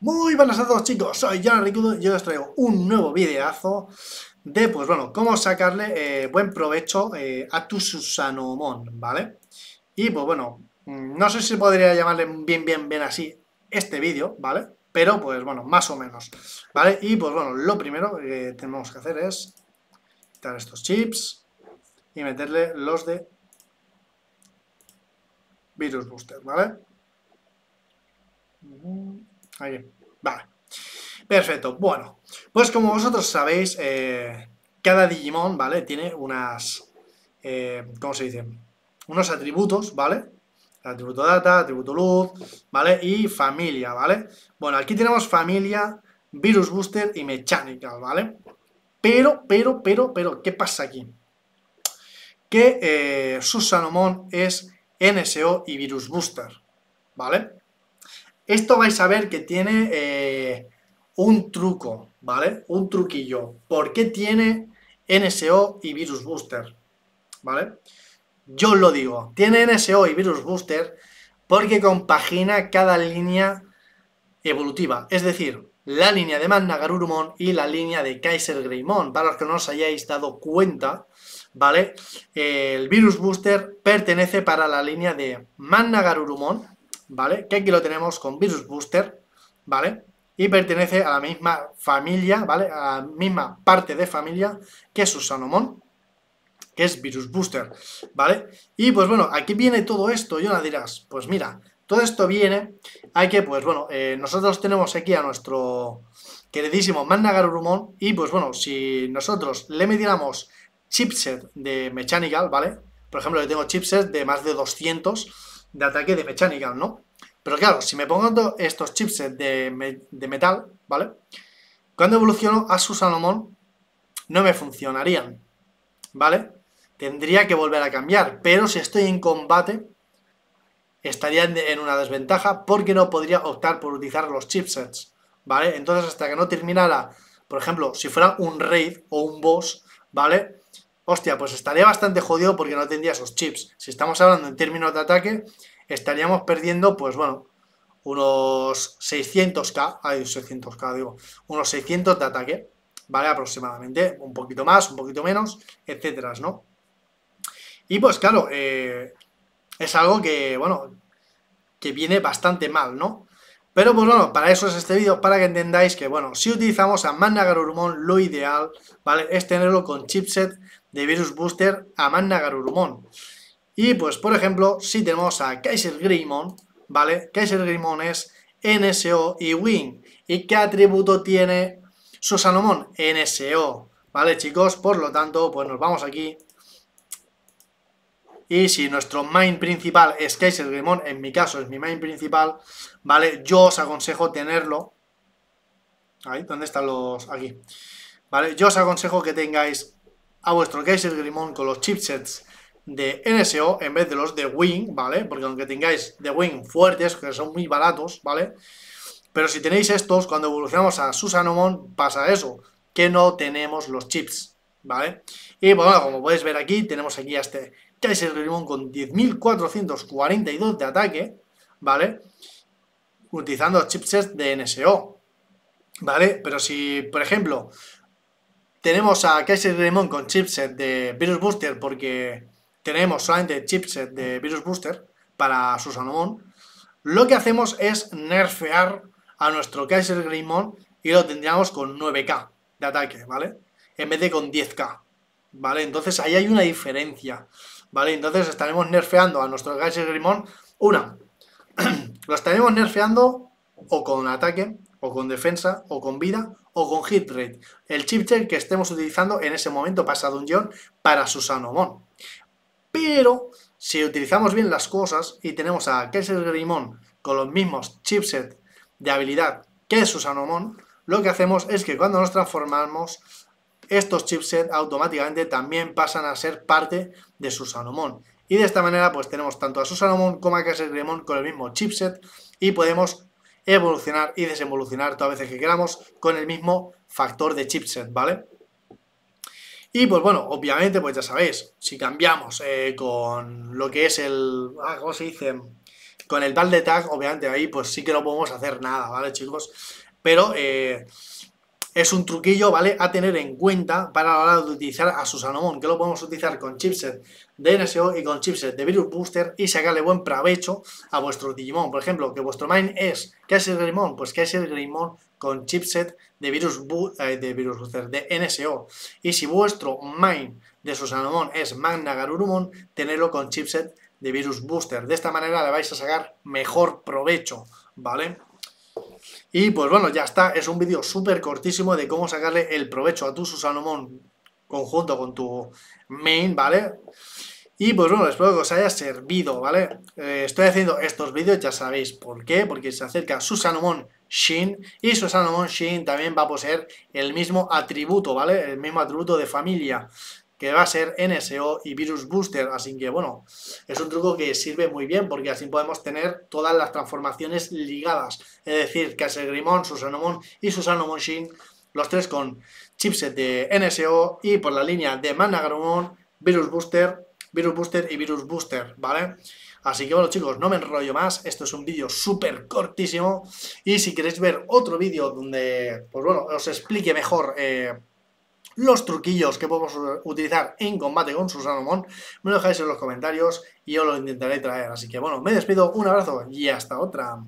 Muy buenas a todos chicos, soy Jan Ricudo y yo os traigo un nuevo videazo de, pues bueno, cómo sacarle eh, buen provecho eh, a tu Susanomon, ¿vale? Y pues bueno, mm, no sé si podría llamarle bien, bien, bien así este vídeo, ¿vale? Pero pues bueno, más o menos, ¿vale? Y pues bueno, lo primero que tenemos que hacer es quitar estos chips y meterle los de Virus Booster, ¿vale? Mm vale. Perfecto, bueno. Pues como vosotros sabéis, eh, cada Digimon, ¿vale? Tiene unas... Eh, ¿Cómo se dice? Unos atributos, ¿vale? Atributo data, atributo luz, ¿vale? Y familia, ¿vale? Bueno, aquí tenemos familia, virus booster y mechanical, ¿vale? Pero, pero, pero, pero, ¿qué pasa aquí? Que eh, Susanomon es NSO y virus booster, ¿vale? Esto vais a ver que tiene eh, un truco, ¿vale? Un truquillo. ¿Por qué tiene NSO y Virus Booster? ¿Vale? Yo os lo digo, tiene NSO y Virus Booster porque compagina cada línea evolutiva. Es decir, la línea de Garurumon y la línea de Kaiser Greymon. Para los que no os hayáis dado cuenta, ¿vale? El Virus Booster pertenece para la línea de Garurumon. ¿vale? Que aquí lo tenemos con Virus Booster, ¿vale? Y pertenece a la misma familia, ¿vale? A la misma parte de familia que Susanomon, que es Virus Booster, ¿vale? Y pues bueno, aquí viene todo esto, y ahora dirás, pues mira, todo esto viene hay que, pues bueno, eh, nosotros tenemos aquí a nuestro queridísimo Rumón. y pues bueno, si nosotros le metiéramos chipset de Mechanical, ¿vale? Por ejemplo, le tengo chipset de más de 200, de ataque de Mechanical, ¿no? Pero claro, si me pongo estos chipsets de, de, metal, ¿vale? Cuando evoluciono a su Salomón, no me funcionarían, ¿vale? Tendría que volver a cambiar, pero si estoy en combate, estaría en una desventaja porque no podría optar por utilizar los chipsets, ¿vale? Entonces, hasta que no terminara, por ejemplo, si fuera un raid o un boss, ¿vale? hostia, pues estaría bastante jodido porque no tendría esos chips. Si estamos hablando en términos de ataque, estaríamos perdiendo, pues bueno, unos 600k, Hay 600k digo, unos 600 de ataque, ¿vale? Aproximadamente, un poquito más, un poquito menos, etcétera, ¿no? Y pues claro, eh, es algo que, bueno, que viene bastante mal, ¿no? Pero pues bueno, para eso es este vídeo, para que entendáis que, bueno, si utilizamos a Rumón lo ideal, ¿vale? Es tenerlo con chipset de Virus Booster a Magna Garurumon. Y pues, por ejemplo, si tenemos a Kaiser Grimon, ¿vale? Kaiser Grimon es NSO y Wing. ¿Y qué atributo tiene Susanomon? NSO, ¿vale, chicos? Por lo tanto, pues nos vamos aquí. Y si nuestro main principal es Kaiser Grimon, en mi caso es mi main principal, ¿vale? Yo os aconsejo tenerlo. Ahí, ¿dónde están los...? Aquí. ¿Vale? Yo os aconsejo que tengáis a vuestro Kaiser Grimón con los chipsets de NSO en vez de los de Wing, ¿vale? Porque aunque tengáis de Wing fuertes, que son muy baratos, ¿vale? Pero si tenéis estos, cuando evolucionamos a Susanomon pasa eso, que no tenemos los chips, ¿vale? Y pues, bueno, como podéis ver aquí, tenemos aquí a este Kaiser Grimón con 10.442 de ataque, ¿vale? Utilizando chipsets de NSO, ¿vale? Pero si, por ejemplo, tenemos a Kaiser Grimon con chipset de Virus Booster porque tenemos solamente chipset de Virus Booster para su Salomón. Lo que hacemos es nerfear a nuestro Kaiser Grimon y lo tendríamos con 9k de ataque, ¿vale? En vez de con 10k, ¿vale? Entonces ahí hay una diferencia, ¿vale? Entonces estaremos nerfeando a nuestro Kaiser Grimon. una, lo estaremos nerfeando o con ataque o con defensa, o con vida, o con hit rate. El chipset que estemos utilizando en ese momento pasa de un John para Susanomon. Pero si utilizamos bien las cosas y tenemos a Kessel Grimón con los mismos chipset de habilidad que Susanomon, lo que hacemos es que cuando nos transformamos, estos chipsets automáticamente también pasan a ser parte de Susanomon. Y de esta manera pues tenemos tanto a Susanomon como a Kessel Grimón con el mismo chipset y podemos evolucionar y desevolucionar todas veces que queramos con el mismo factor de chipset, ¿vale? Y pues bueno, obviamente, pues ya sabéis, si cambiamos eh, con lo que es el... Ah, ¿Cómo se dice? Con el de tag, obviamente ahí pues sí que no podemos hacer nada, ¿vale, chicos? Pero... Eh, es un truquillo, ¿vale? A tener en cuenta para la hora de utilizar a Susanomon, que lo podemos utilizar con chipset de NSO y con chipset de Virus Booster y sacarle buen provecho a vuestro Digimon. Por ejemplo, que vuestro main es, ¿qué es el Greymon? Pues que es el Greymon con chipset de Virus, eh, de virus Booster, de NSO. Y si vuestro main de Susanomon es Magna Garurumon, tenerlo con chipset de Virus Booster. De esta manera le vais a sacar mejor provecho, ¿vale? Y pues bueno, ya está, es un vídeo súper cortísimo de cómo sacarle el provecho a tu Susanomon conjunto con tu main, ¿vale? Y pues bueno, espero que os haya servido, ¿vale? Eh, estoy haciendo estos vídeos, ya sabéis por qué, porque se acerca Susanomon Shin y Susanomon Shin también va a poseer el mismo atributo, ¿vale? El mismo atributo de familia que va a ser NSO y Virus Booster, así que bueno, es un truco que sirve muy bien porque así podemos tener todas las transformaciones ligadas, es decir, que Grimón, Susanomon y Susanomon Shin, los tres con chipset de NSO y por la línea de Grimón, Virus Booster, Virus Booster y Virus Booster, ¿vale? Así que bueno chicos, no me enrollo más, esto es un vídeo súper cortísimo y si queréis ver otro vídeo donde, pues bueno, os explique mejor... Eh, los truquillos que podemos utilizar en combate con Susanomon me lo dejáis en los comentarios y yo lo intentaré traer. Así que bueno, me despido, un abrazo y hasta otra.